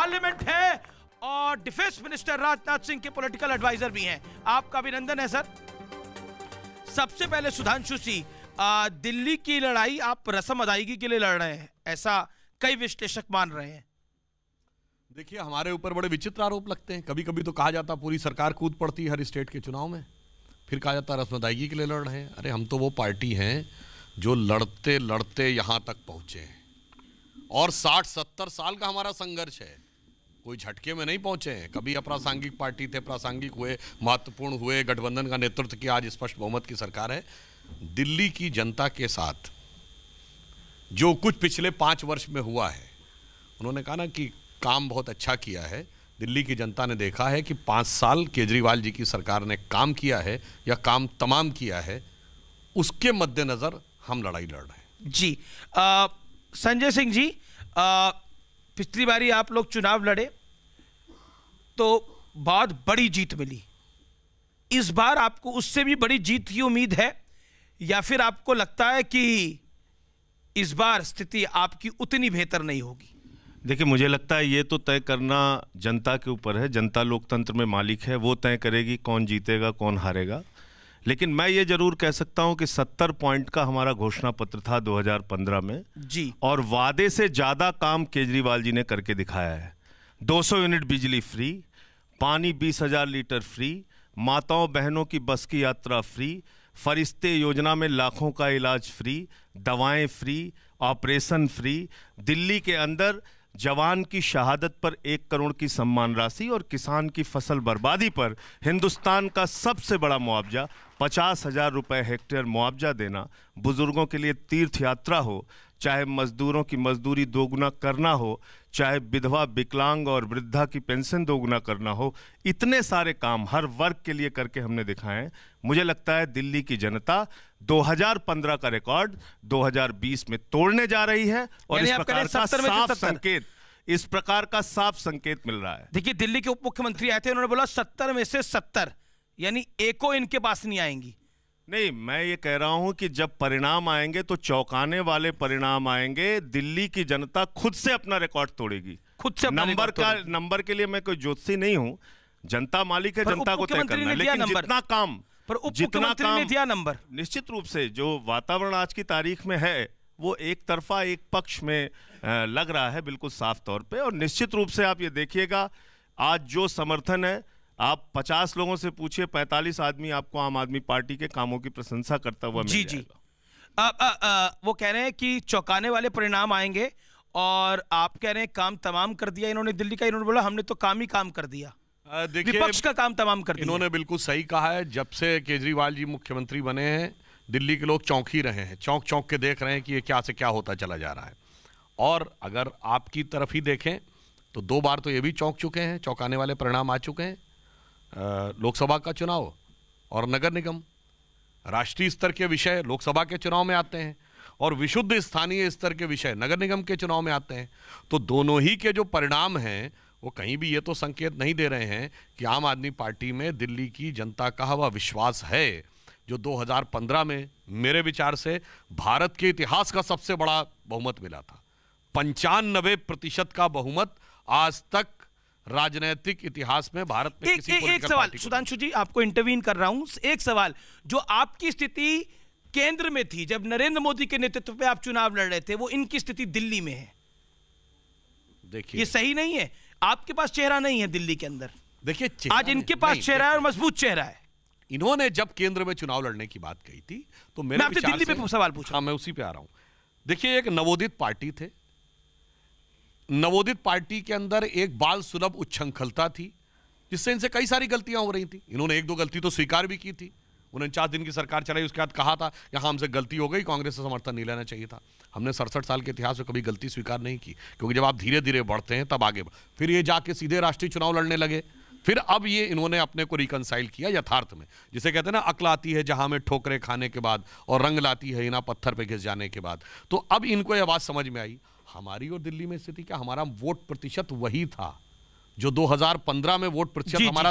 parliament है और defence minister Rajnath Singh के पॉलिटिकल एडवाइजर भी हैं आपका अभिनंदन है सर सबसे पहले सुधांशु सी दिल्ली की लड़ाई आप रसम अदायगी के लिए लड़ रहे हैं ऐसा कई विश्लेषक मान रहे हैं देखिए हमारे ऊपर बड़े विचित्र आरोप लगते हैं कभी कभी तो कहा जाता पूरी सरकार कूद पड़ती है हर स्टेट के चुनाव में फिर कहा जाता रस्म अदायगी के लिए लड़ रहे हैं अरे हम तो वो पार्टी हैं जो लड़ते लड़ते यहाँ तक पहुँचे और 60-70 साल का हमारा संघर्ष है कोई झटके में नहीं पहुंचे हैं कभी अप्रासंगिक पार्टी थे प्रासंगिक हुए महत्वपूर्ण हुए गठबंधन का नेतृत्व किया आज स्पष्ट बहुमत की सरकार है दिल्ली की जनता के साथ जो कुछ पिछले पाँच वर्ष में हुआ है उन्होंने कहा ना कि काम बहुत अच्छा किया है दिल्ली की जनता ने देखा है कि पाँच साल केजरीवाल जी की सरकार ने काम किया है या काम तमाम किया है उसके मद्देनज़र हम लड़ाई लड़ रहे हैं जी संजय सिंह जी आ, पिछली बारी आप लोग चुनाव लड़े तो बहुत बड़ी जीत मिली इस बार आपको उससे भी बड़ी जीत की उम्मीद है या फिर आपको लगता है कि इस बार स्थिति आपकी उतनी बेहतर नहीं होगी देखिए मुझे लगता है ये तो तय करना जनता के ऊपर है जनता लोकतंत्र में मालिक है वो तय करेगी कौन जीतेगा कौन हारेगा लेकिन मैं ये जरूर कह सकता हूं कि सत्तर पॉइंट का हमारा घोषणा पत्र था 2015 में जी और वादे से ज़्यादा काम केजरीवाल जी ने करके दिखाया है 200 यूनिट बिजली फ्री पानी बीस हजार लीटर फ्री माताओं बहनों की बस की यात्रा फ्री फरिश्ते योजना में लाखों का इलाज फ्री दवाएं फ्री ऑपरेशन फ्री दिल्ली के अंदर जवान की शहादत पर एक करोड़ की सम्मान राशि और किसान की फसल बर्बादी पर हिंदुस्तान का सबसे बड़ा मुआवजा पचास हज़ार रुपये हेक्टेयर मुआवजा देना बुज़ुर्गों के लिए तीर्थ यात्रा हो चाहे मजदूरों की मजदूरी दोगुना करना हो चाहे विधवा विकलांग और वृद्धा की पेंशन दोगुना करना हो इतने सारे काम हर वर्ग के लिए करके हमने दिखाए मुझे लगता है दिल्ली की जनता 2015 का रिकॉर्ड 2020 में तोड़ने जा रही है और इस प्रकार का साफ संकेत इस प्रकार का साफ संकेत मिल रहा है देखिए दिल्ली के उप मुख्यमंत्री आए थे उन्होंने बोला सत्तर में से सत्तर यानी एको इनके पास नहीं आएंगी नहीं मैं ये कह रहा हूं कि जब परिणाम आएंगे तो चौंकाने वाले परिणाम आएंगे दिल्ली की जनता खुद से अपना रिकॉर्ड तोड़ेगी खुद से नंबर का नंबर के लिए मैं कोई ज्योतिषी नहीं हूं जनता मालिक है जनता को तय करना लेकिन जितना काम पर जितना काम ने दिया नंबर निश्चित रूप से जो वातावरण आज की तारीख में है वो एक तरफा एक पक्ष में लग रहा है बिल्कुल साफ तौर पे और निश्चित रूप से आप ये देखिएगा आज जो समर्थन है आप 50 लोगों से पूछिए 45 आदमी आपको आम आदमी पार्टी के कामों की प्रशंसा करता हुआ जी जी आ, आ, आ, वो कह रहे हैं कि चौंकाने वाले परिणाम आएंगे और आप कह रहे हैं काम तमाम कर दिया इन्होंने दिल्ली का इन्होंने बोला हमने तो काम ही काम कर दिया विपक्ष का काम तमाम कर दिया इन्होंने बिल्कुल सही कहा है जब से केजरीवाल जी मुख्यमंत्री बने हैं दिल्ली के लोग चौंक ही रहे हैं चौंक चौंक के देख रहे हैं कि ये क्या से क्या होता चला जा रहा है और अगर आपकी तरफ ही देखें तो दो बार तो ये भी चौंक चुके हैं चौंकाने वाले परिणाम आ चुके हैं लोकसभा का चुनाव और नगर निगम राष्ट्रीय स्तर के विषय लोकसभा के चुनाव में आते हैं और विशुद्ध स्थानीय स्तर के विषय नगर निगम के चुनाव में आते हैं तो दोनों ही के जो परिणाम हैं वो कहीं भी ये तो संकेत नहीं दे रहे हैं कि आम आदमी पार्टी में दिल्ली की जनता का हवा विश्वास है जो 2015 में मेरे विचार से भारत के इतिहास का सबसे बड़ा बहुमत मिला था पंचानबे प्रतिशत का बहुमत आज तक राजनैतिक इतिहास में भारत में एक, किसी एक, सवाल सुधांशु जी आपको इंटरवीन कर रहा हूं एक सवाल जो आपकी स्थिति केंद्र में थी जब नरेंद्र मोदी के नेतृत्व पे आप चुनाव लड़ रहे थे वो इनकी स्थिति दिल्ली में है देखिए ये सही नहीं है आपके पास चेहरा नहीं है दिल्ली के अंदर देखिए आज इनके पास चेहरा है और मजबूत चेहरा है इन्होंने जब केंद्र में चुनाव लड़ने की बात कही थी तो मेरे मैं आपसे दिल्ली पे सवाल पूछा हाँ, मैं उसी पे आ रहा हूं देखिए एक नवोदित पार्टी थे नवोदित पार्टी के अंदर एक बाल सुलभ उच्छृंखलता थी जिससे इनसे कई सारी गलतियां हो रही थी इन्होंने एक दो गलती तो स्वीकार भी की थी उन्होंने चार दिन की सरकार चलाई उसके बाद कहा था कि हाँ हमसे गलती हो गई कांग्रेस से समर्थन नहीं लेना चाहिए था हमने सड़सठ साल के इतिहास में कभी गलती स्वीकार नहीं की क्योंकि जब आप धीरे धीरे बढ़ते हैं तब आगे फिर ये जाके सीधे राष्ट्रीय चुनाव लड़ने लगे फिर अब ये इन्होंने अपने को रिकनसाइल किया यथार्थ में जिसे कहते हैं ना अकल आती है जहां में ठोकरे खाने के बाद और रंग लाती है इना पत्थर पे घिस जाने के बाद तो अब इनको यह बात समझ में आई हमारी और दिल्ली में स्थिति क्या हमारा वोट प्रतिशत वही था जो 2015 में वोट प्रतिशत हमारा